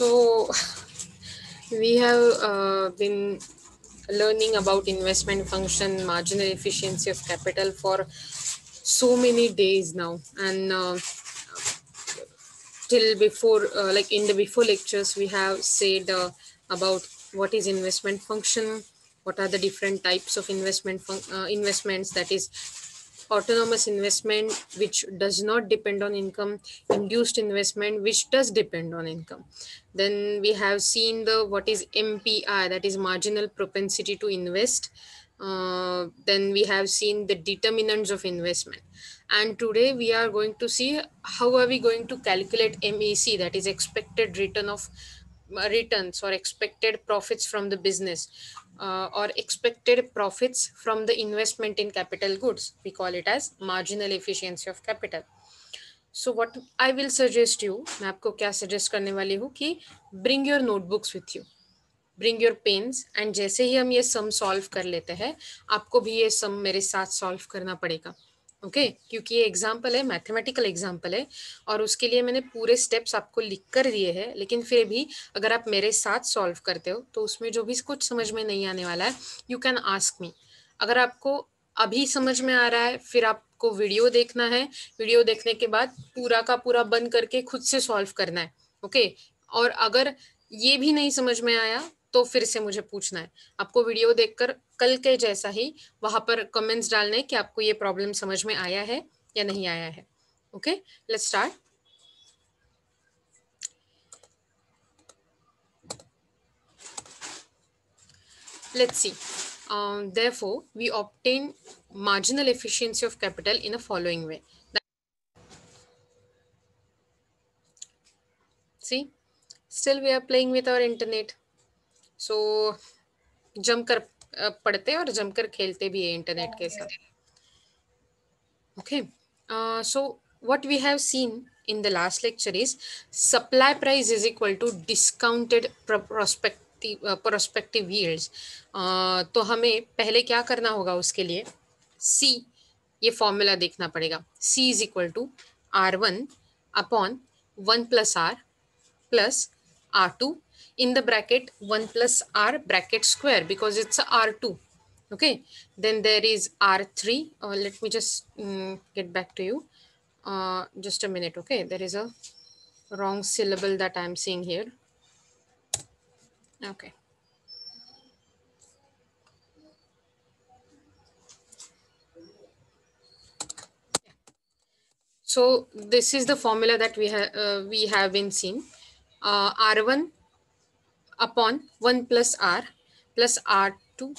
So we have uh, been learning about investment function, marginal efficiency of capital for so many days now. And uh, till before, uh, like in the before lectures, we have said uh, about what is investment function, what are the different types of investment uh, investments that is autonomous investment which does not depend on income induced investment which does depend on income then we have seen the what is mpr that is marginal propensity to invest uh, then we have seen the determinants of investment and today we are going to see how are we going to calculate mec that is expected return of uh, returns or expected profits from the business uh, or expected profits from the investment in capital goods. We call it as marginal efficiency of capital. So what I will suggest you मैं आपको क्या suggest करने वाली हूँ कि bring your notebooks with you bring your pens and जैसे ही हम ये सम सॉल्व कर लेते हैं आपको भी ये सम मेरे साथ सॉल्व करना पड़ेगा ओके okay? क्योंकि ये एग्जाम्पल है मैथमेटिकल एग्जाम्पल है और उसके लिए मैंने पूरे स्टेप्स आपको लिख कर दिए हैं लेकिन फिर भी अगर आप मेरे साथ सॉल्व करते हो तो उसमें जो भी कुछ समझ में नहीं आने वाला है यू कैन आस्क मी अगर आपको अभी समझ में आ रहा है फिर आपको वीडियो देखना है वीडियो देखने के बाद पूरा का पूरा बंद करके खुद से सॉल्व करना है ओके okay? और अगर ये भी नहीं समझ में आया तो फिर से मुझे पूछना है आपको वीडियो देखकर कल के जैसा ही वहां पर कमेंट्स डालने कि आपको ये प्रॉब्लम समझ में आया है या नहीं आया है okay let's start let's see therefore we obtain marginal efficiency of capital in a following way see still we are playing with our internet so so, जमकर पढ़ते और जमकर खेलते भी है इंटरनेट के साथ okay so what we have seen in the last lecture is supply price is equal to discounted prospective prospective yields तो हमें पहले क्या करना होगा उसके लिए सी ये फॉर्मूला देखना पड़ेगा C is equal to R one upon one plus R plus R two in the bracket 1 plus r bracket square because it's r2 okay then there is r3 uh, let me just um, get back to you uh, just a minute okay there is a wrong syllable that i'm seeing here okay so this is the formula that we have uh, we have been seen uh, r1 upon 1 plus r plus r2.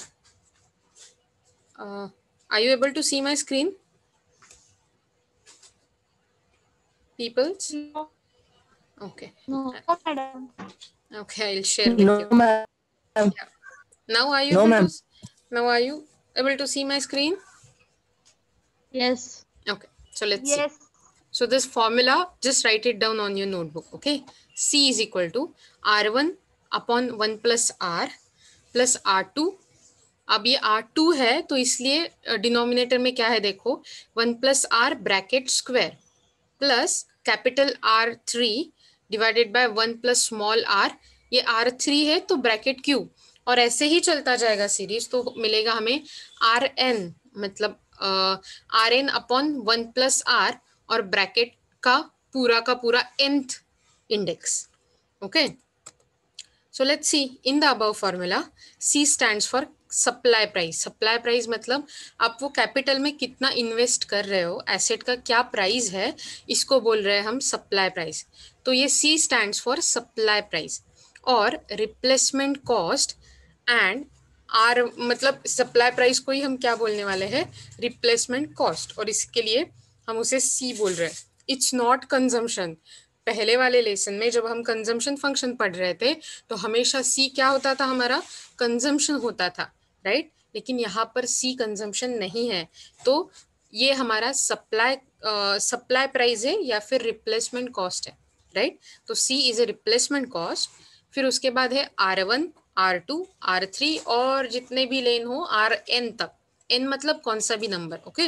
Uh, are you able to see my screen? Peoples? No. Okay. No, uh, madam. Okay, I'll share with no, you. Ma'am. Yeah. Now are you no, ma'am. Now are you able to see my screen? Yes. Okay. So let's yes. See. So this formula, just write it down on your notebook. Okay. C is equal to R1 upon one plus R plus R two अब ये are to है तो इसलिए denominator में क्या है देखो one plus R bracket square plus capital R three divided by one plus small R ये आर थ्री है तो ब्रैकेट क्यू और ऐसे ही चलता जाएगा सीरीज तो मिलेगा हमें आर एन मतलब R N upon one plus R और ब्रैकेट का पूरा का पूरा nth index okay okay? So let's see in the above formula, C stands for supply price supply price मतलब आप वो कैपिटल में कितना इन्वेस्ट कर रहे हो एसेट का क्या प्राइस है इसको बोल रहे हैं हम सप्लाई प्राइस तो ये C stands for supply price और रिप्लेसमेंट कॉस्ट एंड आर मतलब सप्लाई प्राइस को ही हम क्या बोलने वाले हैं रिप्लेसमेंट कॉस्ट और इसके लिए हम उसे सी बोल रहे हैं इट्स नॉट कंजम्पशन पहले वाले लेसन में जब हम कंजम्पशन फंक्शन पढ़ रहे थे तो हमेशा सी क्या होता था हमारा कंजम्पशन होता था राइट right? लेकिन यहाँ पर सी कंजम्पशन नहीं है तो ये हमारा सप्लाई सप्लाई प्राइस है या फिर रिप्लेसमेंट कॉस्ट है राइट right? तो C is a replacement cost फिर उसके बाद है R one R two R three और जितने भी लेन हो आर एन तक एन मतलब कौन सा भी नंबर ओके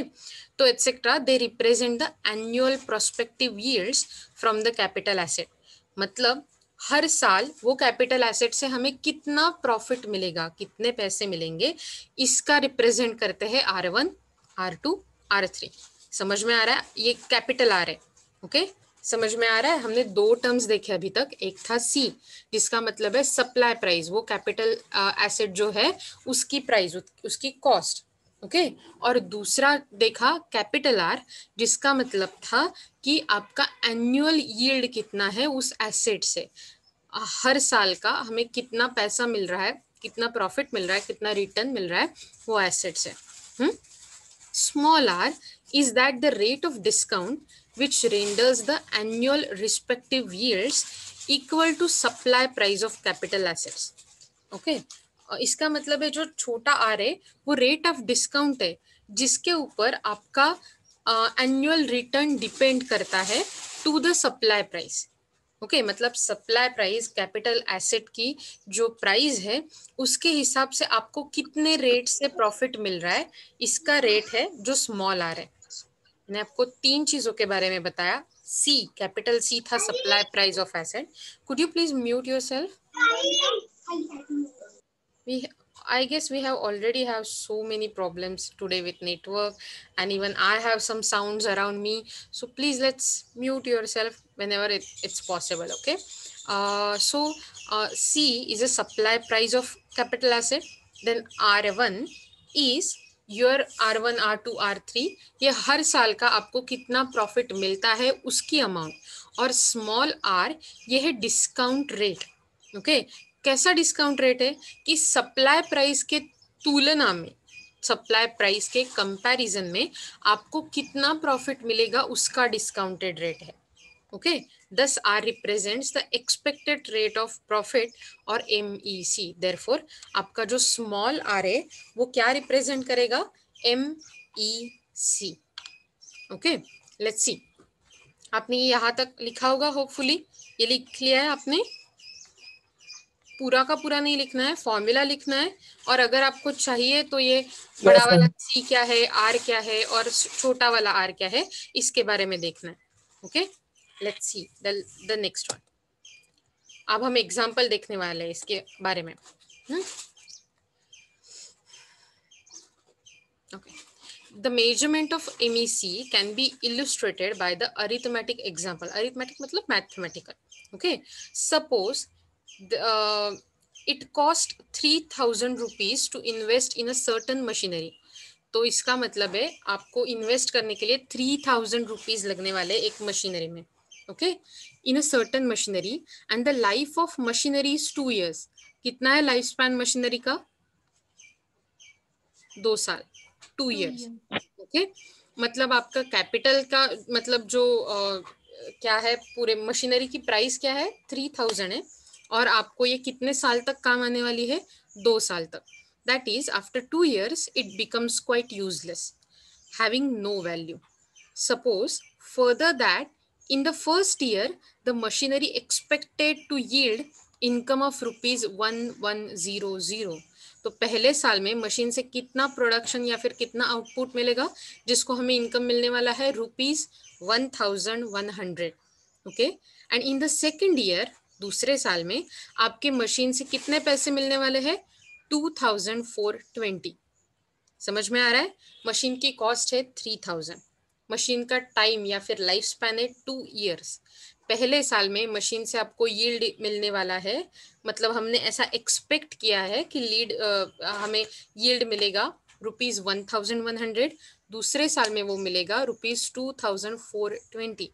तो etcetera they represent the annual prospective yields from the capital asset मतलब हर साल वो कैपिटल एसेट से हमें कितना प्रॉफिट मिलेगा कितने पैसे मिलेंगे इसका रिप्रेजेंट करते हैं R one R two R three समझ में आ रहा है ये कैपिटल आर है ओके समझ में आ रहा है हमने दो टर्म्स देखे अभी तक एक था सी जिसका मतलब है सप्लाई प्राइस वो कैपिटल एसेट uh, जो है उसकी प्राइस उसकी कॉस्ट ओके okay? और दूसरा देखा कैपिटल आर जिसका मतलब था कि आपका एनुअल यील्ड कितना है उस एसेट से हर साल का हमें कितना पैसा मिल रहा है कितना प्रॉफिट मिल रहा है कितना रिटर्न मिल रहा है वो एसेट से small R is that the rate of discount which renders the annual respective yields to supply price of capital assets okay okay इसका मतलब है जो छोटा आर है वो रेट ऑफ डिस्काउंट है जिसके ऊपर आपका एनुअल रिटर्न डिपेंड करता है to the supply price okay okay, मतलब सप्लाई प्राइस कैपिटल एसेट की जो प्राइस है उसके हिसाब से आपको कितने रेट से प्रॉफिट मिल रहा है इसका रेट है जो स्मॉल आर है मैंने आपको तीन चीजों के बारे में बताया सी कैपिटल सी था supply price of asset could you please mute yourself we I guess we have already have so many problems today with network and even I have some sounds around me. So please let's mute yourself whenever it, it's possible. Okay. Uh, so uh, C is a supply price of capital asset. Then R1 is your R1, R2, R3. ye har saal ka aapko kitna profit milta hai uski amount और small R ये है discount rate okay okay? कैसा discount rate है कि supply price के तुलना में supply price के कंपैरिजन में आपको कितना प्रॉफिट मिलेगा उसका डिस्काउंटेड रेट है okay thus R represents the expected rate of profit और एम ई सी देरफोर आपका जो स्मॉल आर है वो क्या रिप्रेजेंट करेगा M E C okay let's see आपने यहाँ तक लिखा होगा होपफुली ये लिख लिया है आपने पूरा का पूरा नहीं लिखना है फॉर्मूला लिखना है और अगर आपको चाहिए तो ये बड़ा वाला सी क्या है आर क्या है और छोटा वाला आर क्या है इसके बारे में देखना है okay let's see the next one अब हम एग्जाम्पल देखने वाले हैं इसके बारे में okay hmm? the measurement of MEC can be illustrated by the arithmetic example. Arithmetic मतलब mathematical okay suppose it uh, it cost three thousand rupees to invest in a certain machinery तो इसका मतलब है आपको इन्वेस्ट करने के लिए three thousand rupees लगने वाले एक मशीनरी में okay in a certain machinery and the life of machinery is two years कितना है लाइफ स्पैन मशीनरी का दो साल टू ईयर्स ओके मतलब आपका कैपिटल का मतलब जो uh, क्या है पूरे मशीनरी की प्राइस क्या है थ्री थाउजेंड है और आपको ये कितने साल तक काम आने वाली है दो साल तक that is after two years it becomes quite useless having no value suppose further in the first year the machinery expected to yield income of rupees one one zero zero तो पहले साल में मशीन से कितना production या फिर कितना output मिलेगा जिसको हमें इनकम मिलने वाला है rupees one thousand one hundred okay and in the second year दूसरे साल में आपके मशीन से कितने पैसे मिलने वाले हैं टू थाउजेंड फोर ट्वेंटी समझ में आ रहा है मशीन की कॉस्ट है थ्री थाउजेंड मशीन का टाइम या फिर लाइफ स्पैन है टू ईयर्स पहले साल में मशीन से आपको यील्ड मिलने वाला है मतलब हमने ऐसा एक्सपेक्ट किया है कि लीड आ, हमें यील्ड मिलेगा rupees one thousand one hundred दूसरे साल में वो मिलेगा rupees two thousand four twenty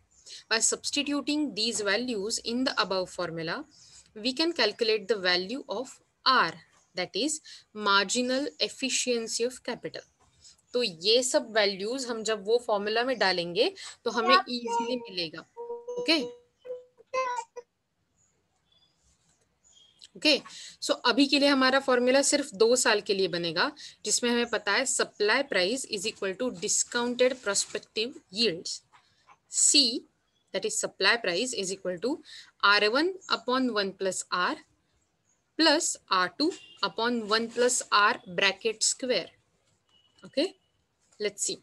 By substituting these values in the above formula, we can calculate the value of R, that is marginal efficiency of capital. तो ये सब values हम जब वो फॉर्मूला में डालेंगे तो हमें इजीली मिलेगा ओके ओके सो अभी के लिए हमारा फॉर्मूला सिर्फ दो साल के लिए बनेगा जिसमें हमें पता है supply price is equal to discounted prospective yields C that is supply price is equal to R1 upon 1 plus R plus R2 upon 1 plus R bracket square. Okay, let's see.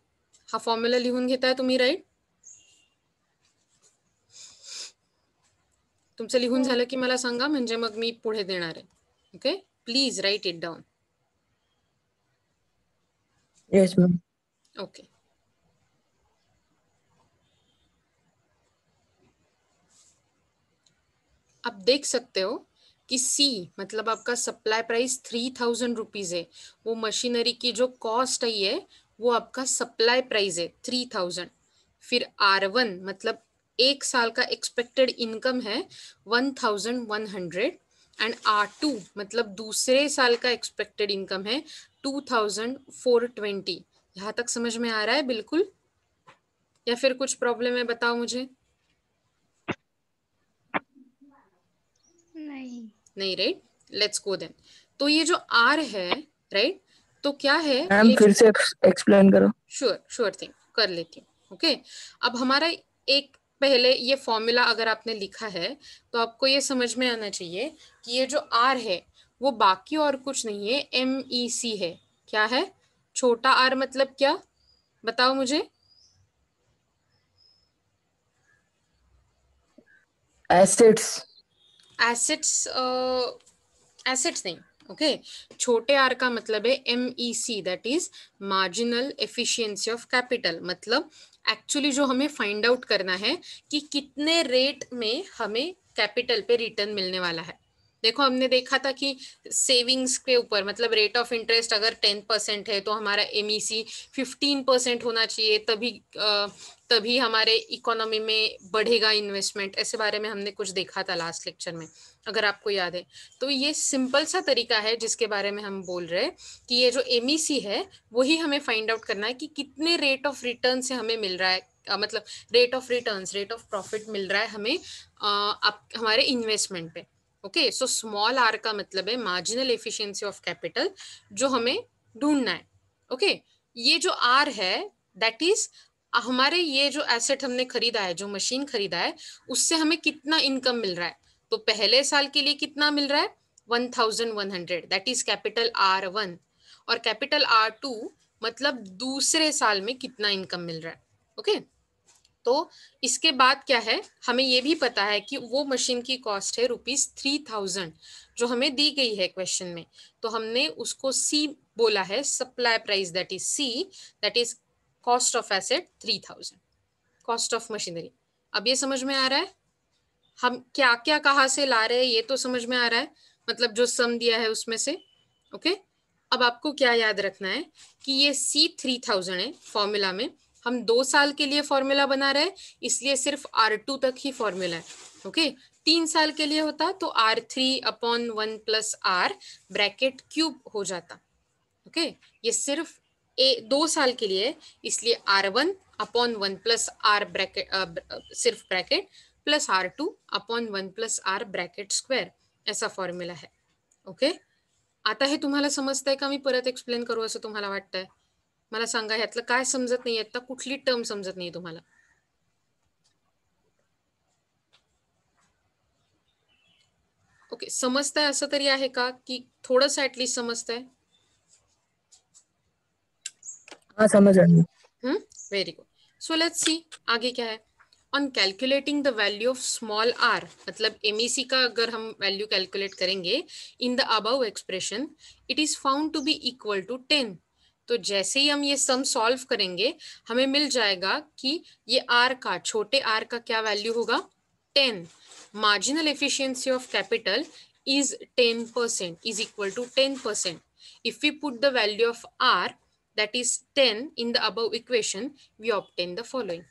हा फॉर्म्युला लिहून घेताय तुम्ही right तुमचं लिहून झालं की मला सांगा म्हणजे मग मी पुढे देणार आहे okay please write it down Okay. आप देख सकते हो कि सी मतलब आपका supply price three thousand rupees है वो मशीनरी की जो कॉस्ट आई है वो आपका सप्लाई प्राइस है थ्री थाउजेंड फिर आर वन मतलब एक साल का एक्सपेक्टेड इनकम है one thousand one hundred and R two मतलब दूसरे साल का एक्सपेक्टेड इनकम है टू थाउजेंड फोर ट्वेंटी यहाँ तक समझ में आ रहा है बिल्कुल या फिर कुछ प्रॉब्लम है बताओ मुझे नहीं नहीं राइट लेट्स गो देन तो ये जो आर है राइट तो क्या है मैम फिर से एक्सप्लेन करो श्योर श्योर थिंग कर लेती हूँ ओके okay? अब हमारा एक पहले ये फॉर्मूला अगर आपने लिखा है तो आपको ये समझ में आना चाहिए कि ये जो आर है वो बाकी और कुछ नहीं है एम ई सी है क्या है छोटा आर मतलब क्या बताओ मुझे एसिड्स एसिड्स एसिड्स uh, नहीं ओके okay. छोटे आर का मतलब है M E C that is marginal efficiency of capital मतलब एक्चुअली जो हमें फाइंड आउट करना है कि कितने रेट में हमें कैपिटल पे रिटर्न मिलने वाला है देखो हमने देखा था कि सेविंग्स के ऊपर मतलब रेट ऑफ इंटरेस्ट अगर टेन परसेंट है तो हमारा M E C fifteen percent होना चाहिए तभी uh, तभी हमारे इकोनॉमी में बढ़ेगा इन्वेस्टमेंट ऐसे बारे में हमने कुछ देखा था लास्ट लेक्चर में अगर आपको याद है तो ये सिंपल सा तरीका है जिसके बारे में हम बोल रहे हैं कि ये जो एम e है वही हमें फाइंड आउट करना है कि कितने रेट ऑफ रिटर्न से हमें मिल रहा है आ, मतलब rate of return rate of profit मिल रहा है हमें आ, आप हमारे इन्वेस्टमेंट पे ओके सो स्मॉल आर का मतलब है मार्जिनल एफिशिएंसी ऑफ कैपिटल जो हमें ढूंढना है ओके okay? ये जो आर है दैट इज हमारे ये जो एसेट हमने खरीदा है जो मशीन खरीदा है उससे हमें कितना इनकम मिल रहा है तो पहले साल के लिए कितना मिल रहा है one thousand one hundred that is capital R one और कैपिटल आर टू मतलब दूसरे साल में कितना इनकम मिल रहा है ओके तो इसके बाद क्या है हमें ये भी पता है कि वो मशीन की कॉस्ट है रुपीज थ्री थाउजेंड जो हमें दी गई है क्वेश्चन में तो हमने उसको सी बोला है supply price that is C that is cost of asset three thousand cost of machinery अब ये समझ में आ रहा है हम क्या क्या कहा से ला रहे हैं ये तो समझ में आ रहा है मतलब जो सम दिया है उसमें से ओके okay? अब आपको क्या याद रखना है कि ये सी थ्री थाउजेंड है फॉर्मूला में हम दो साल के लिए फॉर्मूला बना रहे हैं इसलिए सिर्फ आर टू तक ही फॉर्मूला है ओके okay? तीन साल के लिए होता तो R three upon one plus R bracket cube हो जाता ओके okay? ये सिर्फ ए, दो साल के लिए इसलिए R one upon one plus R bracket सिर्फ bracket plus R two upon one plus R bracket square ऐसा फॉर्म्यूला है ओके आता तुम्हारा समझता है का मैं परत एक्सप्लेन करूँ तुम्हारा तुम्हाला है मैं संगा हतल का समझत नहीं आता कुछ टर्म समझत नहीं तुम्हारा ओके समझता है तरी है का सा एटलीस्ट समझता है हाँ समझ रही very good so let's see आगे क्या है on calculating the value of small R मतलब एम e का अगर हम वैल्यू कैलकुलेट करेंगे in the above expression it is found to be equal to ten तो जैसे ही हम ये सम सॉल्व करेंगे हमें मिल जाएगा कि ये आर का छोटे आर का क्या वैल्यू होगा ten marginal efficiency of capital is ten percent is equal to ten percent if you put the value of R that is 10 in the above equation, we obtain the following.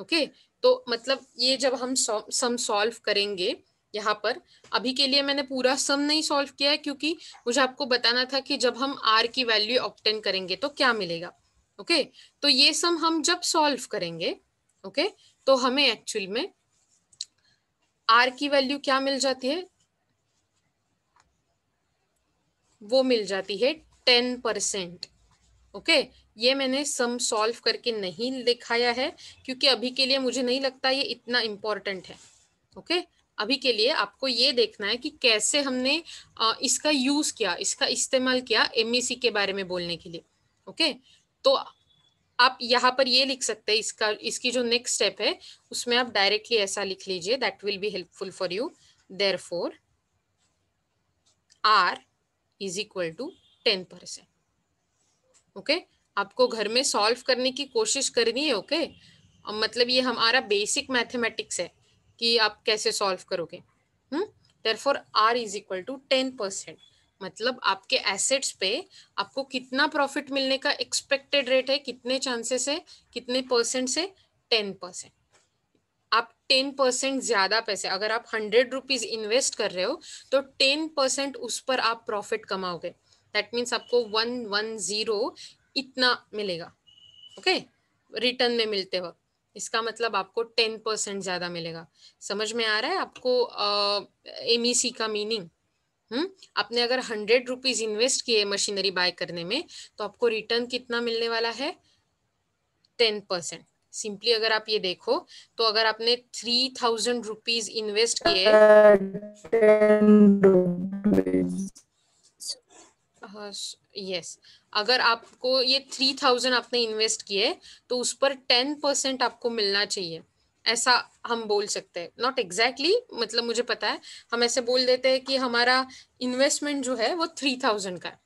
Okay, तो मतलब ये जब हम sum solve करेंगे यहाँ पर अभी के लिए मैंने पूरा सम नहीं सॉल्व किया है क्योंकि मुझे आपको बताना था कि जब हम आर की वैल्यू ऑप्टेन करेंगे तो क्या मिलेगा ओके okay? तो ये सम हम जब सॉल्व करेंगे ओके okay? तो हमें एक्चुअल में आर की वैल्यू क्या मिल जाती है वो मिल जाती है टेन परसेंट ओके ये मैंने सम सॉल्व करके नहीं दिखाया है क्योंकि अभी के लिए मुझे नहीं लगता ये इतना इम्पोर्टेंट है ओके अभी के लिए आपको ये देखना है कि कैसे हमने इसका यूज किया इसका इस्तेमाल किया एम e के बारे में बोलने के लिए ओके तो आप यहाँ पर ये लिख सकते हैं इसका इसकी जो नेक्स्ट स्टेप है उसमें आप डायरेक्टली ऐसा लिख लीजिए that will be helpful for you therefore R is equal to ten percent okay आपको घर में सॉल्व करने की कोशिश करनी है ओके मतलब ये हमारा बेसिक मैथमेटिक्स है कि आप कैसे सॉल्व करोगे therefore R is equal to ten percent मतलब आपके एसेट्स पे आपको कितना प्रॉफिट मिलने का एक्सपेक्टेड रेट है कितने चांसेस है कितने परसेंट से टेन परसेंट आप टेन परसेंट ज्यादा पैसे अगर आप हंड्रेड रुपीज इन्वेस्ट कर रहे हो तो टेन परसेंट उस पर आप प्रॉफिट कमाओगे दैट मीन्स आपको वन वन जीरो इतना मिलेगा ओके okay? रिटर्न में मिलते वक्त इसका मतलब आपको टेन परसेंट ज़्यादा मिलेगा समझ में आ रहा है आपको एम ई सी का मीनिंग हम्म आपने अगर हंड्रेड रुपीज इन्वेस्ट किए मशीनरी बाय करने में तो आपको रिटर्न कितना मिलने वाला है टेन परसेंट सिंपली अगर आप ये देखो तो अगर आपने थ्री थाउजेंड रुपीज इन्वेस्ट किए uh, यस अगर आपको ये थ्री थाउजेंड आपने इन्वेस्ट किए तो उस पर टेन परसेंट आपको मिलना चाहिए ऐसा हम बोल सकते हैं नॉट एग्जैक्टली मतलब मुझे पता है हम ऐसे बोल देते हैं कि हमारा इन्वेस्टमेंट जो है वो थ्री थाउजेंड का है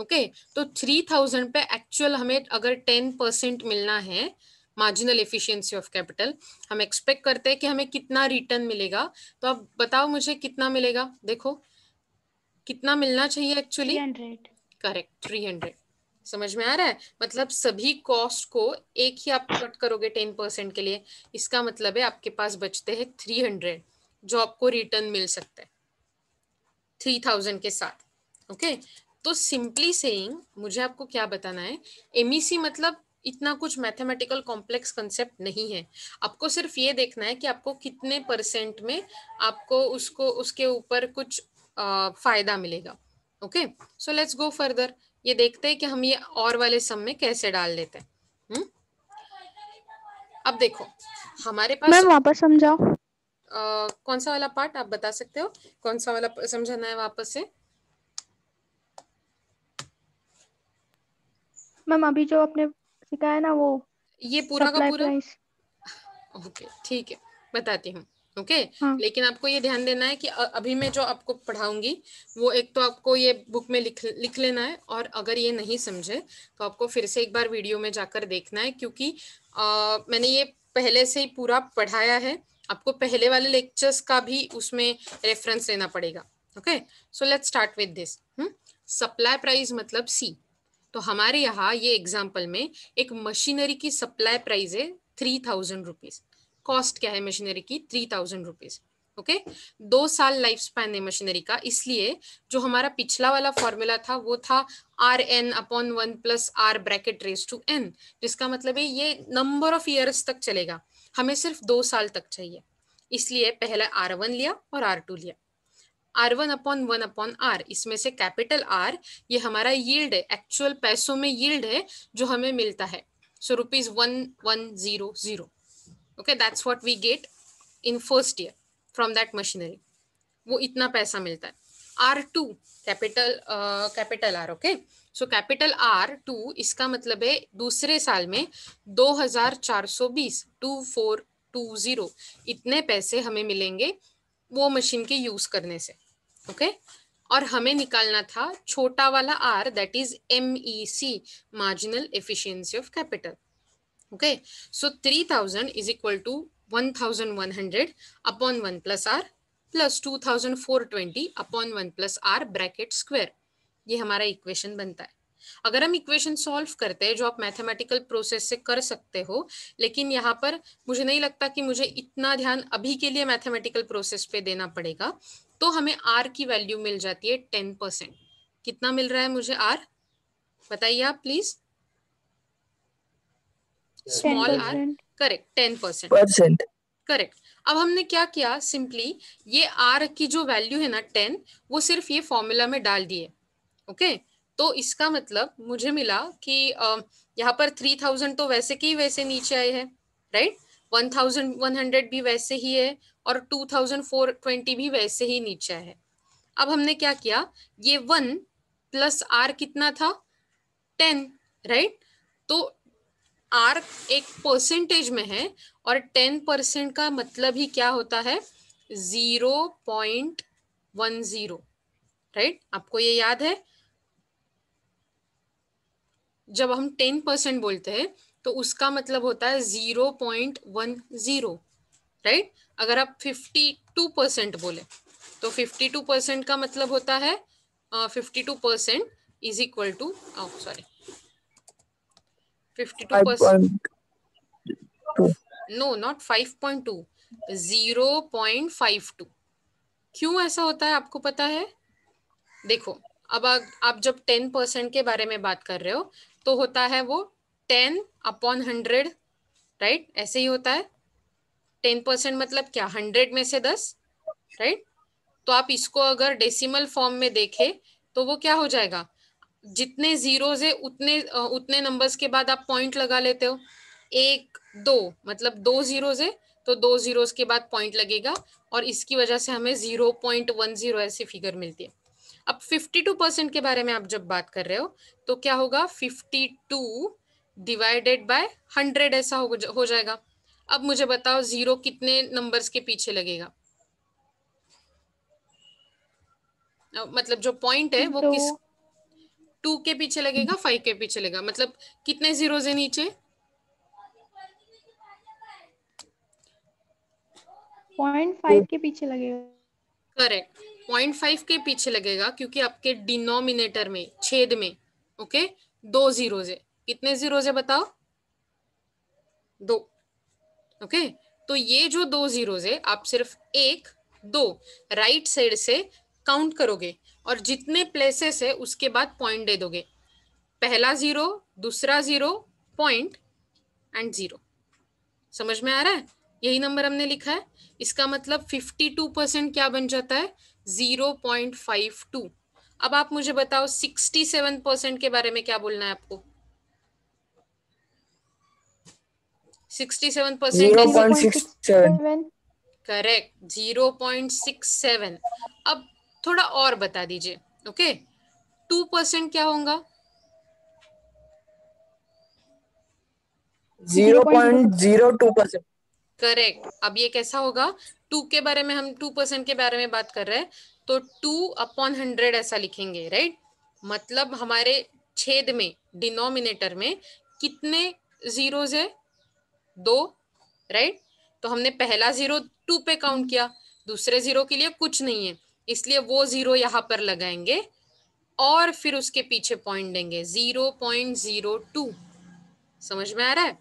ओके okay? तो थ्री थाउजेंड पे एक्चुअल हमें अगर टेन परसेंट मिलना है मार्जिनल एफिशिएंसी ऑफ कैपिटल हम एक्सपेक्ट करते हैं कि हमें कितना रिटर्न मिलेगा तो आप बताओ मुझे कितना मिलेगा देखो कितना मिलना चाहिए एक्चुअली करेक्ट थ्री हंड्रेड समझ में आ रहा है मतलब सभी कॉस्ट को एक ही आप कट करोगे टेन परसेंट के लिए इसका मतलब है आपके पास बचते हैं थ्री हंड्रेड जो आपको रिटर्न मिल सकता है थ्री थाउजेंड के साथ ओके तो सिंपली सेइंग मुझे आपको क्या बताना है एमईसी e मतलब इतना कुछ मैथमेटिकल कॉम्प्लेक्स कंसेप्ट नहीं है आपको सिर्फ ये देखना है कि आपको कितने परसेंट में आपको उसको उसके ऊपर कुछ फायदा मिलेगा okay so let's go further ये देखते हैं कि हम ये और वाले सम में कैसे डाल लेते हैं हुँ? हम्म? अब देखो हमारे पास मैं वापस समझाओ कौन सा वाला पार्ट आप बता सकते हो कौन सा वाला समझाना है वापस से मैम अभी जो आपने सिखाया ना वो ये पूरा का पूरा ओके ठीक है बताती हूँ ओके हाँ। लेकिन आपको ये ध्यान देना है कि अभी मैं जो आपको पढ़ाऊंगी वो एक तो आपको ये बुक में लिख लिख लेना है और अगर ये नहीं समझे तो आपको फिर से एक बार वीडियो में जाकर देखना है क्योंकि आ, मैंने ये पहले से ही पूरा पढ़ाया है आपको पहले वाले लेक्चर्स का भी उसमें रेफरेंस लेना पड़ेगा okay so let start with this supply price मतलब सी तो हमारे यहाँ ये एग्जाम्पल में एक मशीनरी की सप्लाई प्राइस है थ्री थाउजेंड रुपीज़ कॉस्ट क्या है मशीनरी की थ्री थाउजेंड रुपीज ओके दो साल लाइफ स्पैन है मशीनरी का इसलिए जो हमारा पिछला वाला फॉर्मूला था वो था R N upon one plus R bracket raise to N जिसका मतलब है ये नंबर ऑफ ईयर्स तक चलेगा हमें सिर्फ दो साल तक चाहिए इसलिए पहले आर वन लिया और आर टू लिया R one upon one upon R इसमें से कैपिटल आर ये हमारा यील्ड है एक्चुअल पैसों में यील्ड है जो हमें मिलता है so rupees one one zero zero okay that's what we get in first year from that machinery वो इतना पैसा मिलता है R two capital capital R okay so capital R two इसका मतलब है दूसरे साल में दो हजार चार सौ बीस टू फोर टू जीरो इतने पैसे हमें मिलेंगे वो मशीन के यूज करने से ओके okay? और हमें निकालना था छोटा वाला R that is M E C marginal efficiency of capital okay so 3000 is equal to 1100 upon 1 plus r plus 2420 upon 1 plus r bracket square ये हमारा इक्वेशन बनता है अगर हम इक्वेशन सॉल्व करते हैं जो आप मैथमेटिकल प्रोसेस से कर सकते हो लेकिन यहाँ पर मुझे नहीं लगता कि मुझे इतना ध्यान अभी के लिए मैथमेटिकल प्रोसेस पे देना पड़ेगा तो हमें आर की वैल्यू मिल जाती है टेन परसेंट कितना मिल रहा है मुझे आर बताइए आप please small R correct ten percent percent correct अब हमने क्या किया सिंपली ये आर की जो वैल्यू है ना टेन वो सिर्फ ये फॉर्मूला में डाल दिए ओके तो इसका मतलब मुझे मिला कि यहाँ पर थ्री थाउजेंड तो वैसे के ही वैसे नीचे आए हैं right one thousand one hundred भी वैसे ही है और टू थाउजेंड फोर ट्वेंटी भी वैसे ही नीचे है अब हमने क्या किया ये वन प्लस आर कितना था टेन राइट तो आर एक परसेंटेज में है और टेन परसेंट का मतलब ही क्या होता है zero point one zero right आपको ये याद है जब हम टेन परसेंट बोलते हैं तो उसका मतलब होता है zero point one zero right अगर आप फिफ्टी टू परसेंट बोले तो फिफ्टी टू परसेंट का मतलब होता है fifty two percent is equal to sorry no not five point two zero point five two क्यों ऐसा होता है आपको पता है देखो अब आ, आप जब टेन परसेंट के बारे में बात कर रहे हो तो होता है वो टेन अपॉन हंड्रेड राइट ऐसे ही होता है टेन परसेंट मतलब क्या हंड्रेड में से दस राइट right? तो आप इसको अगर डेसिमल फॉर्म में देखे तो वो क्या हो जाएगा जितने जीरोज है उतने उतने नंबर्स के बाद आप पॉइंट लगा लेते हो एक दो मतलब दो जीरोज है तो दो जीरोज के बाद पॉइंट लगेगा और इसकी वजह से हमें जीरो पॉइंट वन जीरो ऐसी फिगर मिलती है अब फिफ्टी टू परसेंट के बारे में आप जब बात कर रहे हो तो क्या होगा fifty two divided by hundred ऐसा हो, हो जाएगा अब मुझे बताओ जीरो कितने नंबर्स के पीछे लगेगा मतलब जो पॉइंट है वो किस टू के पीछे लगेगा हम्म। फाइव के पीछे लगेगा मतलब कितने जीरोज है नीचे पॉइंट तो फाइव के पीछे लगेगा करेक्ट पॉइंट फाइव के पीछे लगेगा क्योंकि आपके डिनोमिनेटर में छेद में ओके दो जीरो कितने जीरो बताओ दो ओके तो ये जो दो जीरोज है आप सिर्फ एक दो राइट साइड से काउंट करोगे और जितने प्लेसेस है उसके बाद पॉइंट दे दोगे पहला जीरो दूसरा जीरो पॉइंट एंड जीरो समझ में आ रहा है यही नंबर हमने लिखा है इसका मतलब फिफ्टी टू परसेंट क्या बन जाता है जीरो पॉइंट फाइव टू अब आप मुझे बताओ सिक्सटी सेवन परसेंट के बारे में क्या बोलना है आपको सेवन परसेंट करेक्ट सेवन अब थोड़ा और बता दीजिए ओके टू परसेंट क्या होगा zero point zero two percent correct अब ये कैसा होगा टू के बारे में हम टू परसेंट के बारे में बात कर रहे हैं तो टू अपॉन हंड्रेड ऐसा लिखेंगे राइट मतलब हमारे छेद में डिनोमिनेटर में कितने जीरोज है दो राइट तो हमने पहला जीरो टू पे काउंट किया दूसरे जीरो के लिए कुछ नहीं है इसलिए वो जीरो यहाँ पर लगाएंगे और फिर उसके पीछे पॉइंट देंगे जीरो पॉइंट जीरो टू समझ में आ रहा है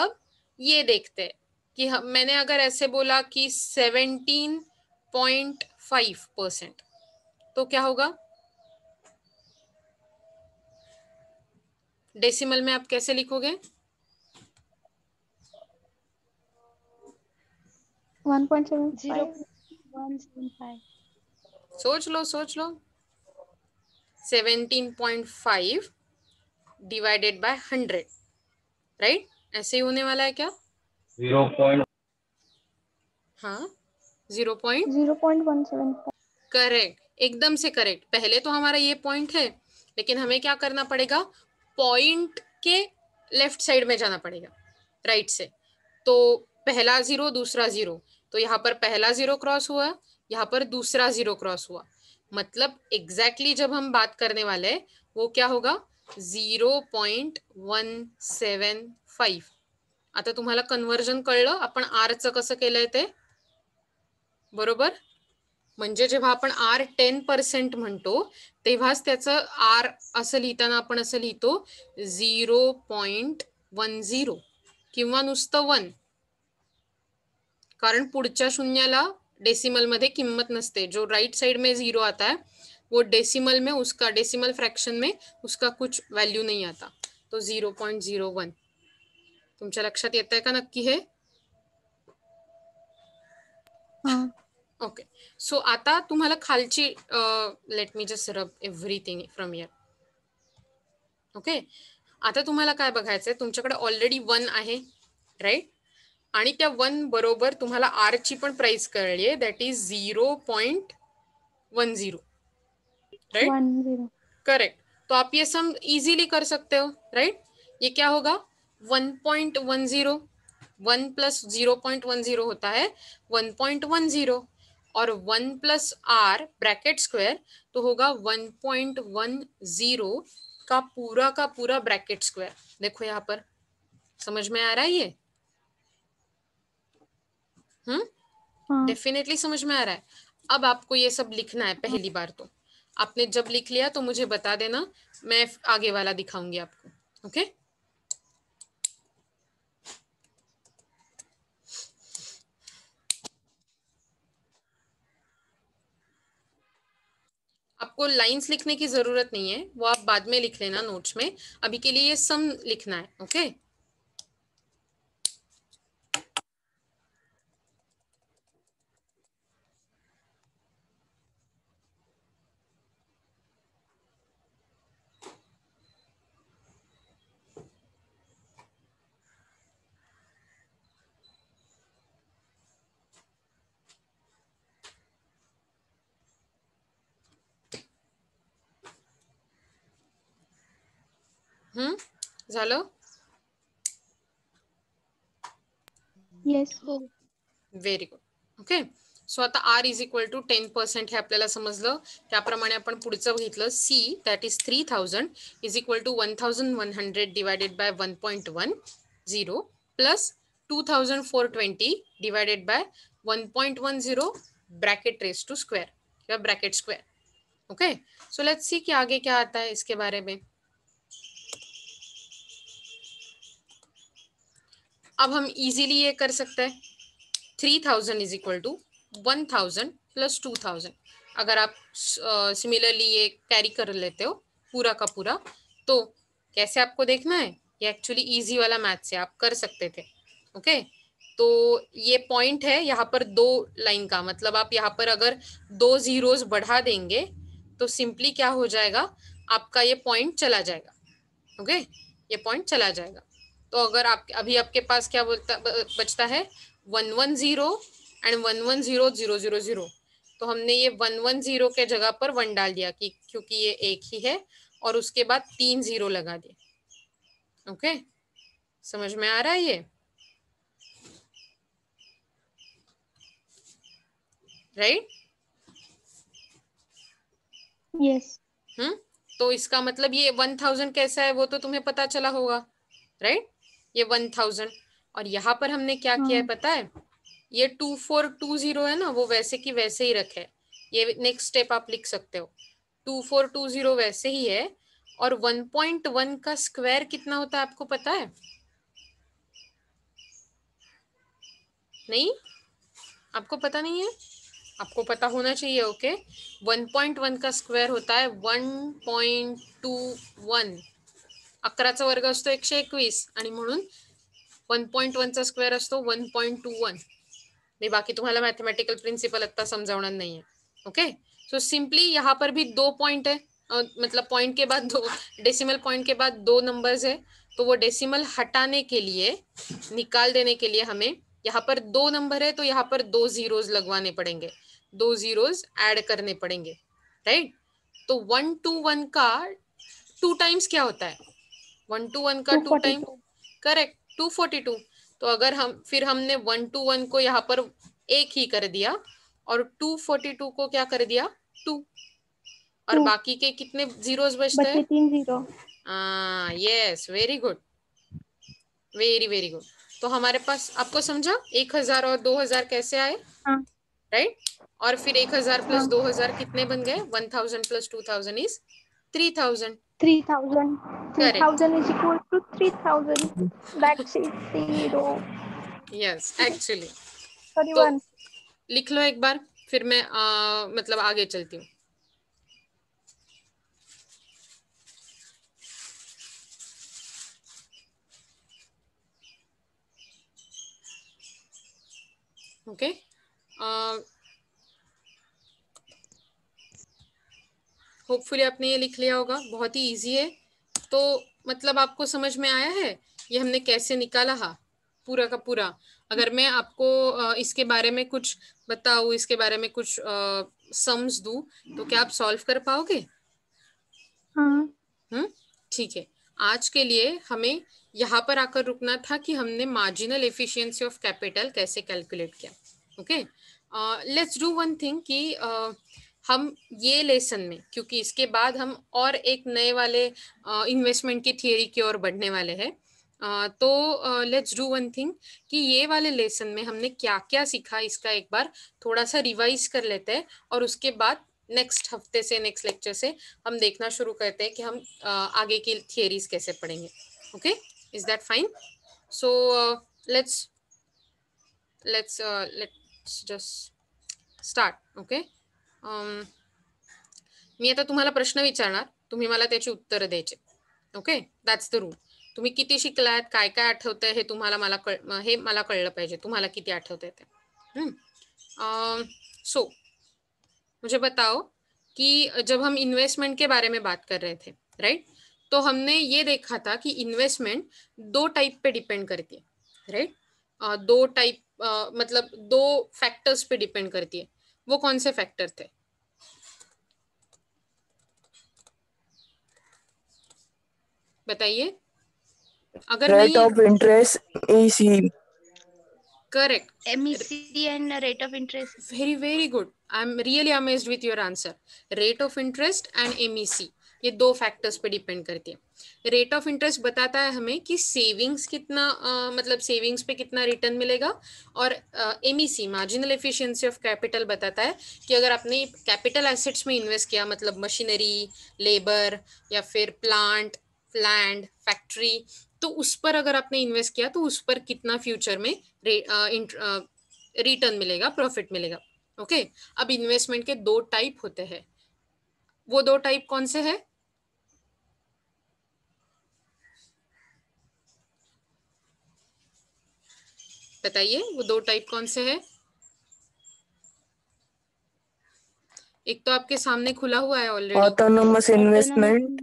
अब ये देखते हैं कि हम, मैंने अगर ऐसे बोला कि सेवनटीन पॉइंट फाइव परसेंट तो क्या होगा डेसिमल में आप कैसे लिखोगे 1.75 सोच लो सोच लो seventeen point five divided by hundred right ऐसे ही होने वाला है क्या जीरो पॉइंट हाँ zero point zero point one seven correct एकदम से करेक्ट पहले तो हमारा ये पॉइंट है लेकिन हमें क्या करना पड़ेगा पॉइंट के लेफ्ट साइड में जाना पड़ेगा राइट right से तो पहला जीरो दूसरा जीरो तो यहाँ पर पहला जीरो क्रॉस हुआ यहाँ पर दूसरा जीरो क्रॉस हुआ मतलब एग्जैक्टली exactly जब हम बात करने वाले हैं वो क्या होगा zero point one seven five आता तुम्हाला कन्व्हर्जन कळलं आपण आरचं कसं केलंय ते बरोबर म्हणजे जेव्हा आपण आर टेन पर्सेंट म्हणतो तेव्हाच त्याचं आर असं लिहिताना आपण असं लिहितो झिरो पॉइंट वन झिरो किंवा नुसतं वन कारण पुढच्या शून्याला डेसिमल मध्य किंमत जो राइट साइड में जीरो आता है वो डेसिमल में उसका डेसिमल फ्रैक्शन में उसका कुछ वैल्यू नहीं आता तो जीरो पॉइंट जीरो वन तुमच्या लक्षा ये का नक्की है ओके सो आता तुम्हाला खाली let me just rub everything from your okay आता तुम्हारा का बघायचंय तुम्हारे ऑलरेडी वन राइट right? आणि त्या वन बरोबर तुम्हाला आर ची पण प्राइस कळली आहे that is zero point one zero right correct तो आप ये सम इजीली कर सकते हो राइट ये क्या होगा one point one zero one plus zero point one zero होता है वन पॉइंट वन जीरो और one plus R bracket square तो होगा वन पॉइंट वन जीरो का पूरा का पूरा ब्रैकेट स्क्वायर देखो यहाँ पर समझ में आ रहा है ये हम्म डेफिनेटली हाँ। समझ में आ रहा है अब आपको ये सब लिखना है पहली हाँ। बार तो आपने जब लिख लिया तो मुझे बता देना मैं आगे वाला दिखाऊंगी आपको ओके आपको लाइंस लिखने की जरूरत नहीं है वो आप बाद में लिख लेना नोट्स में अभी के लिए ये सम लिखना है okay okay? Hmm good okay so आता R is equal to ten percent अपने समझ समजलं त्याप्रमाणे see that is three thousand is equal to one thousand one hundred divided by one point one zero plus two thousand four twenty divided by one point one zero bracket raise two square bracket square okay so let's see कि आगे क्या आता है इसके बारे में अब हम इजीली ये कर सकते हैं three thousand is equal to one thousand plus two thousand अगर आप सिमिलरली ये कैरी कर लेते हो पूरा का पूरा तो कैसे आपको देखना है ये एक्चुअली इजी वाला मैथ से आप कर सकते थे ओके तो ये पॉइंट है यहाँ पर दो लाइन का मतलब आप यहाँ पर अगर दो जीरोस बढ़ा देंगे तो सिंपली क्या हो जाएगा आपका ये पॉइंट चला जाएगा ओके ये पॉइंट चला जाएगा तो अगर आप अभी आपके पास क्या बोलता बचता है one one zero and one one zero zero zero zero तो हमने ये वन वन जीरो के जगह पर वन डाल दिया कि क्योंकि ये एक ही है और उसके बाद तीन जीरो लगा दिए ओके समझ में आ रहा है ये राइट यस हम्म तो इसका मतलब ये वन थाउजेंड कैसा है वो तो तुम्हें पता चला होगा राइट right? ये वन थाउजेंड और यहाँ पर हमने क्या किया है हाँ। पता है ये टू फोर टू जीरो है ना वो वैसे की वैसे ही रखे ये नेक्स्ट स्टेप आप लिख सकते हो टू फोर टू जीरो वैसे ही है और वन पॉइंट वन का स्क्वायर कितना होता है आपको पता है नहीं आपको पता नहीं है आपको पता होना चाहिए ओके वन पॉइंट वन का स्क्वायर होता है वन पॉइंट टू वन अकरा वर्ग असतो एकशे एक आणि म्हणून वन पॉईंट वनचा वन पॉईंट टू वन नहीं बाकी तुम्हारा मैथमेटिकल प्रिंसिपल आता समझाना नहीं है ओके सो सिंपली यहाँ पर भी दो पॉइंट है uh, मतलब पॉइंट के बाद दो डेसिमल पॉइंट के बाद दो नंबर्स है तो वो डेसिमल हटाने के लिए निकाल देने के लिए हमें यहाँ पर दो नंबर है तो यहाँ पर दो जीरोज लगवाने पड़ेंगे दो जीरोज ऐड करने पड़ेंगे राइट तो वन टू वन का टू टाइम्स क्या होता है वन टू वन का two time correct two forty two तो अगर हम फिर हमने वन टू वन को यहाँ पर एक ही कर दिया और टू फोर्टी टू को क्या कर दिया टू और two. बाकी के कितने जीरोस बचते हैं तीन zero yes very good very very good तो हमारे पास आपको समझा एक हजार और दो हजार कैसे आए राइट हाँ। right? और फिर एक हजार प्लस हाँ। दो हजार कितने बन गए one thousand plus two thousand is three thousand Yes, actually. तो, लिख लो एक बार फिर मैं मतलब आगे चलती हूँ ओके okay. uh, होपफुली आपने ये लिख लिया होगा बहुत ही ईजी है तो मतलब आपको समझ में आया है ये हमने कैसे निकाला हा पूरा का पूरा अगर मैं आपको इसके बारे में कुछ बताऊँ इसके बारे में कुछ सम्स दू तो क्या आप सॉल्व कर पाओगे हाँ। हम्म ठीक है आज के लिए हमें यहाँ पर आकर रुकना था कि हमने मार्जिनल एफिशिएंसी ऑफ कैपिटल कैसे कैलकुलेट किया okay let's do one thing कि uh, हम ये लेसन में क्योंकि इसके बाद हम और एक नए वाले इन्वेस्टमेंट की थियोरी की ओर बढ़ने वाले हैं तो लेट्स डू वन थिंग कि ये वाले लेसन में हमने क्या क्या सीखा इसका एक बार थोड़ा सा रिवाइज कर लेते हैं और उसके बाद नेक्स्ट हफ्ते से नेक्स्ट लेक्चर से हम देखना शुरू करते हैं कि हम uh, आगे की थियोरीज कैसे पढ़ेंगे okay is that fine so let's let's let's just start okay मी आता तुम्हाला प्रश्न विचारणार तुम्ही मला त्याची उत्तरं द्यायचे ओके दॅट्स द रूल तुम्ही किती शिकलात काय काय आहे हे तुम्हाला मला कळ हे मला कळलं पाहिजे तुम्हाला किती आहे ते सो मुझे बताओ की जब हम इन्वेस्टमेंट के बारे में बात कर रहे थे राइट तो हमने ये देखा था कि इन्वेस्टमेंट दो टाइप पे डिपेंड करती है राइट दो टाइप मतलब दो फैक्टर्स पे डिपेंड करती है वो कौन से फैक्टर थे बताइए अगर रेट ऑफ इंटरेस्ट एसी correct MECD and rate of interest very very good I am really amazed with your answer rate of interest and MEC ये दो फैक्टर्स पे डिपेंड करती है रेट ऑफ इंटरेस्ट बताता है हमें कि सेविंग्स कितना आ, मतलब सेविंग्स पे कितना रिटर्न मिलेगा और M marginal efficiency of capital बताता है कि अगर आपने कैपिटल एसेट्स में इन्वेस्ट किया मतलब मशीनरी लेबर या फिर प्लांट लैंड फैक्ट्री तो उस पर अगर आपने इन्वेस्ट किया तो उस पर कितना फ्यूचर में रिटर्न मिलेगा प्रॉफिट मिलेगा ओके okay? अब इन्वेस्टमेंट के दो टाइप होते हैं वो दो टाइप कौन से हैं बताइए वो दो टाइप कौन से है एक तो आपके सामने खुला हुआ है ऑलरेडी ऑटोनोमस इन्वेस्टमेंट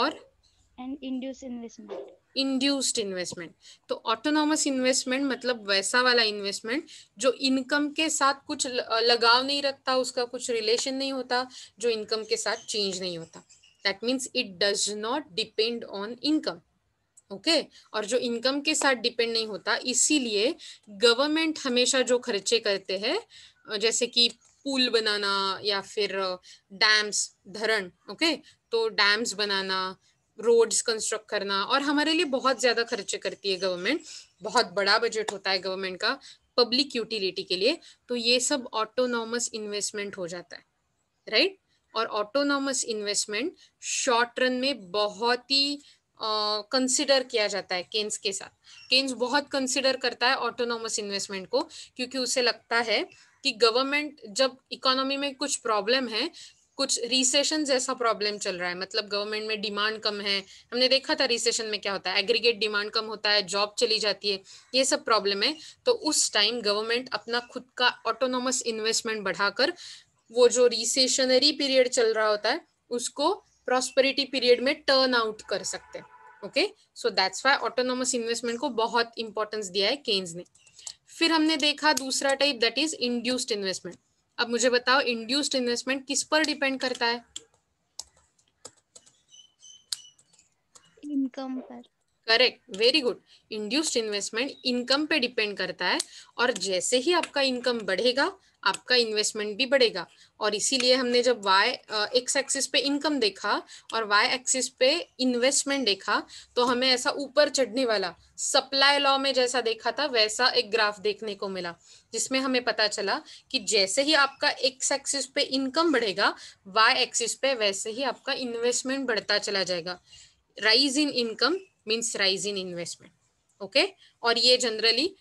और and induce investment induced investment तो ऑटोनोमस इन्वेस्टमेंट मतलब वैसा वाला इन्वेस्टमेंट जो इनकम के साथ कुछ लगाव नहीं रखता उसका कुछ रिलेशन नहीं होता जो इनकम के साथ चेंज नहीं होता that means it does not depend on income okay okay? और जो इनकम के साथ डिपेंड नहीं होता इसीलिए गवर्नमेंट हमेशा जो खर्चे करते हैं जैसे कि पुल बनाना या फिर डैम्स धरण ओके okay? तो डैम्स बनाना रोड्स कंस्ट्रक्ट करना और हमारे लिए बहुत ज़्यादा खर्चे करती है गवर्नमेंट बहुत बड़ा बजट होता है गवर्नमेंट का पब्लिक यूटिलिटी के लिए तो ये सब ऑटोनॉमस इन्वेस्टमेंट हो जाता है राइट right? और ऑटोनॉमस इन्वेस्टमेंट शॉर्ट रन में बहुत ही कंसिडर uh, किया जाता है केन्स के साथ केन्स बहुत कंसिडर करता है ऑटोनोमस इन्वेस्टमेंट को क्योंकि उसे लगता है कि गवर्नमेंट जब इकोनॉमी में कुछ प्रॉब्लम है कुछ रिसेशन जैसा प्रॉब्लम चल रहा है मतलब गवर्नमेंट में डिमांड कम है हमने देखा था रिसेशन में क्या होता है एग्रीगेट डिमांड कम होता है जॉब चली जाती है ये सब प्रॉब्लम है तो उस टाइम गवर्नमेंट अपना खुद का ऑटोनोमस इन्वेस्टमेंट बढ़ाकर वो जो रिसेशनरी पीरियड चल रहा होता है उसको प्रॉस्पेरिटी पीरियड में टर्न आउट कर सकते हैं okay so that's why autonomous investment को बहुत इंपॉर्टेंस दिया है केन्स ने फिर हमने देखा दूसरा type that is induced investment अब मुझे बताओ इंड्यूस्ड इन्वेस्टमेंट किस पर डिपेंड करता है इनकम पर correct very good induced investment income पे डिपेंड करता है और जैसे ही आपका इनकम बढ़ेगा आपका इन्वेस्टमेंट भी बढ़ेगा और इसीलिए हमने जब वाई एक्स एक्सिस पे इनकम देखा और वाई एक्सिस पे इन्वेस्टमेंट देखा तो हमें ऐसा ऊपर चढ़ने वाला सप्लाई लॉ में जैसा देखा था वैसा एक ग्राफ देखने को मिला जिसमें हमें पता चला कि जैसे ही आपका एक्स एक्सिस पे इनकम बढ़ेगा वाई एक्सिस पे वैसे ही आपका इन्वेस्टमेंट बढ़ता चला जाएगा rise in income means rise in investment okay और ये जनरली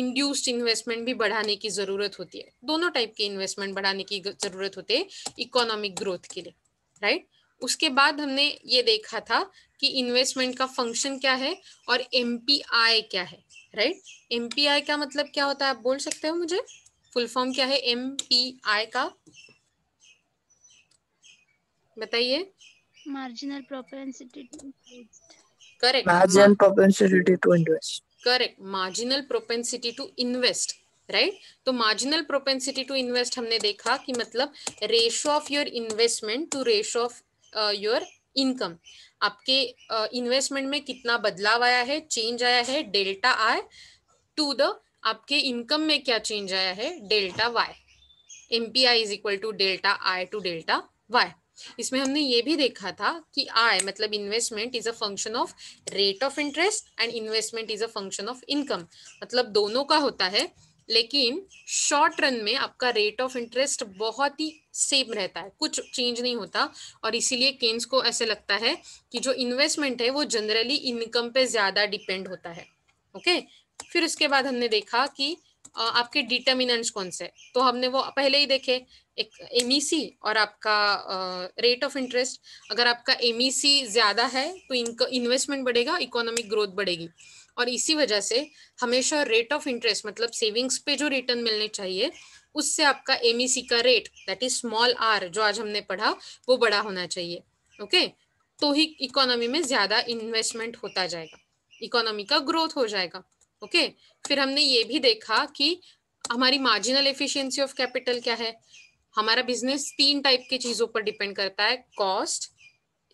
इंड्यूस्ड इन्वेस्टमेंट भी बढ़ाने की जरूरत होती है दोनों टाइप के इन्वेस्टमेंट बढ़ाने की जरूरत होती है इकोनॉमिक ग्रोथ के लिए राइट उसके बाद हमने ये देखा था कि इन्वेस्टमेंट का फंक्शन क्या है और एम क्या है राइट एम का मतलब क्या होता है आप बोल सकते हो मुझे फुल फॉर्म क्या है एम का बताइए marginal propensity correct marginal propensity to invest correct marginal propensity to invest right तो मार्जिनल प्रोपेंसिटी टू इन्वेस्ट हमने देखा कि मतलब ratio of your investment to ratio of your income आपके इन्वेस्टमेंट uh, में कितना बदलाव आया है चेंज आया है डेल्टा आय टू द आपके इनकम में क्या चेंज आया है delta Y M P I is equal to delta I to delta Y इसमें हमने ये भी देखा था कि आय मतलब investment is a function of rate of interest and investment is a function of income मतलब दोनों का होता है लेकिन शॉर्ट रन में आपका रेट ऑफ इंटरेस्ट बहुत ही सेम रहता है कुछ चेंज नहीं होता और इसीलिए केन्स को ऐसे लगता है कि जो इन्वेस्टमेंट है वो जनरली इनकम पे ज्यादा डिपेंड होता है ओके okay? फिर उसके बाद हमने देखा कि आपके डिटर्मिनेंट्स कौन से तो हमने वो पहले ही देखे एक एम और आपका रेट ऑफ इंटरेस्ट अगर आपका एम ज्यादा है तो इनका इन्वेस्टमेंट बढ़ेगा इकोनॉमिक ग्रोथ बढ़ेगी और इसी वजह से हमेशा रेट ऑफ इंटरेस्ट मतलब सेविंग्स पे जो रिटर्न मिलने चाहिए उससे आपका एम का rate that is small R जो आज हमने पढ़ा वो बड़ा होना चाहिए ओके okay? तो ही इकोनॉमी में ज्यादा इन्वेस्टमेंट होता जाएगा इकोनॉमी का ग्रोथ हो जाएगा ओके फिर हमने ये भी देखा कि हमारी मार्जिनल एफिशिएंसी ऑफ कैपिटल क्या है हमारा बिजनेस तीन टाइप की चीजों पर डिपेंड करता है कॉस्ट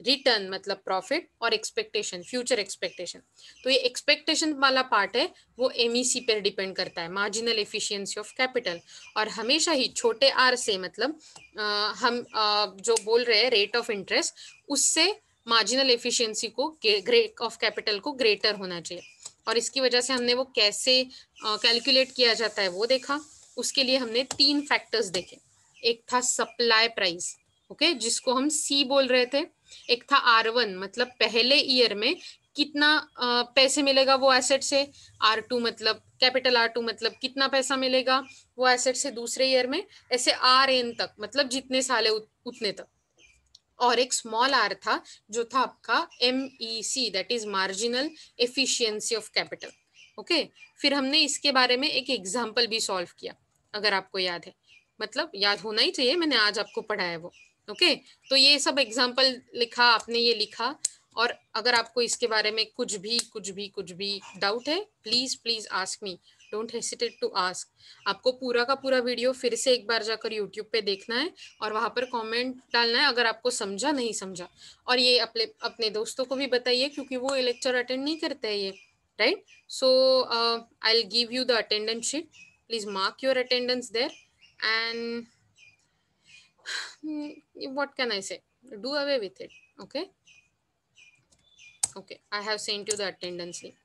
रिटर्न मतलब प्रॉफिट और एक्सपेक्टेशन फ्यूचर एक्सपेक्टेशन तो ये एक्सपेक्टेशन वाला पार्ट है वो एमईसी e पर डिपेंड करता है मार्जिनल एफिशिएंसी ऑफ कैपिटल और हमेशा ही छोटे आर से मतलब आ, हम आ, जो बोल रहे हैं रेट ऑफ इंटरेस्ट उससे मार्जिनल एफिशिएंसी को ग्रेट ऑफ कैपिटल को ग्रेटर होना चाहिए और इसकी वजह से हमने वो कैसे कैलकुलेट किया जाता है वो देखा उसके लिए हमने तीन फैक्टर्स देखे एक था सप्लाई प्राइस ओके जिसको हम सी बोल रहे थे एक था आर वन मतलब पहले ईयर में कितना पैसे मिलेगा वो एसेट से आर टू मतलब कैपिटल आर टू मतलब कितना पैसा मिलेगा वो एसेट से दूसरे ईयर में ऐसे आर एन तक मतलब जितने साल है उतने तक और एक स्मॉल आर था जो था आपका M E C that is marginal efficiency of capital okay फिर हमने इसके बारे में एक एग्जाम्पल भी सॉल्व किया अगर आपको याद है मतलब याद होना ही चाहिए मैंने आज आपको पढ़ाया वो ओके okay? तो ये सब एग्जाम्पल लिखा आपने ये लिखा और अगर आपको इसके बारे में कुछ भी कुछ भी कुछ भी डाउट है please please ask me don't hesitate to ask आपको पूरा का पूरा वीडियो फिर से एक बार जाकर यूट्यूब पे देखना है और वहाँ पर कमेंट डालना है अगर आपको समझा नहीं समझा और ये अपने अपने दोस्तों को भी बताइए क्योंकि वो लेक्चर अटेंड नहीं करते हैं ये right so I will give you the attendance sheet please mark your attendance there and what can I say do away with it okay okay I have sent you the attendance link